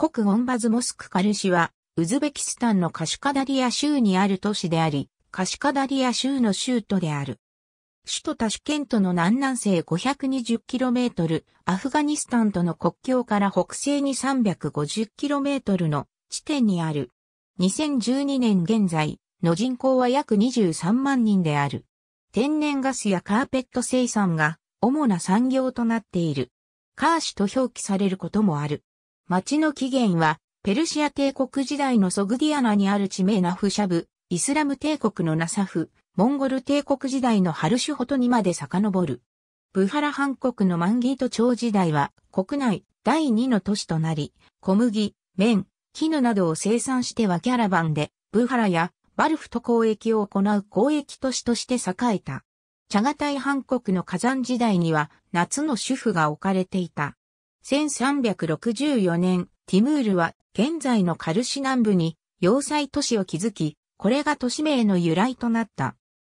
国ゴンバズモスクカルシは、ウズベキスタンのカシカダリア州にある都市であり、カシカダリア州の州都である。首都タシュケントの南南西 520km、アフガニスタンとの国境から北西に 350km の地点にある。2012年現在の人口は約23万人である。天然ガスやカーペット生産が主な産業となっている。カーシと表記されることもある。町の起源は、ペルシア帝国時代のソグディアナにある地名ナフシャブ、イスラム帝国のナサフ、モンゴル帝国時代のハルシュホトにまで遡る。ブハラハ国のマンギート朝時代は国内第2の都市となり、小麦、麺、絹などを生産してはキャラバンで、ブハラやバルフと交易を行う交易都市として栄えた。チャガタイハ国の火山時代には夏の主婦が置かれていた。1364年、ティムールは現在のカルシ南部に要塞都市を築き、これが都市名の由来となった。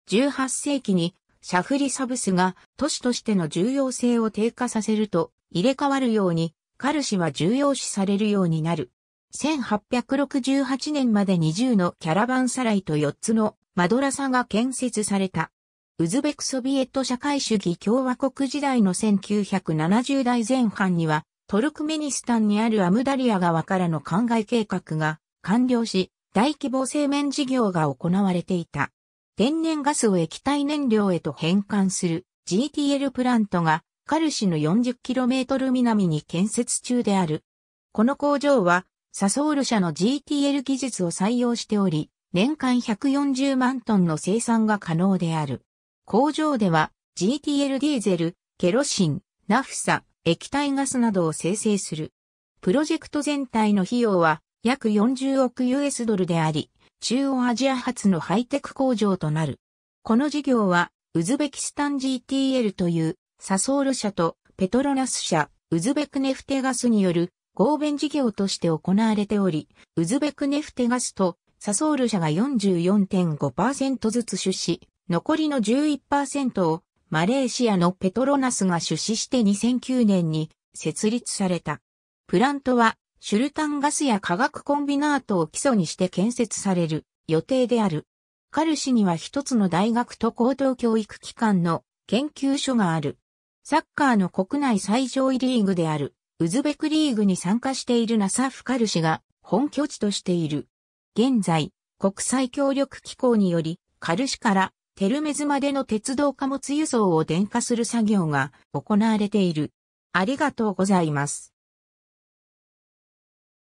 18世紀にシャフリサブスが都市としての重要性を低下させると入れ替わるように、カルシは重要視されるようになる。1868年まで20のキャラバンサライと4つのマドラサが建設された。ウズベクソビエト社会主義共和国時代の1970代前半には、トルクメニスタンにあるアムダリア川からの灌漑計画が完了し、大規模製麺事業が行われていた。天然ガスを液体燃料へと変換する GTL プラントがカルシの 40km 南に建設中である。この工場はサソール社の GTL 技術を採用しており、年間140万トンの生産が可能である。工場では GTL ディーゼル、ケロシン、ナフサ、液体ガスなどを生成する。プロジェクト全体の費用は約40億 US ドルであり、中央アジア発のハイテク工場となる。この事業は、ウズベキスタン GTL という、サソール社とペトロナス社、ウズベクネフテガスによる合弁事業として行われており、ウズベクネフテガスとサソール社が44.5%ずつ出資、残りの11%をマレーシアのペトロナスが出資して2009年に設立された。プラントはシュルタンガスや化学コンビナートを基礎にして建設される予定である。カルシには一つの大学と高等教育機関の研究所がある。サッカーの国内最上位リーグであるウズベクリーグに参加しているナサフカルシが本拠地としている。現在、国際協力機構により、カルシからテルメズまでの鉄道貨物輸送を電化する作業が行われている。ありがとうございます。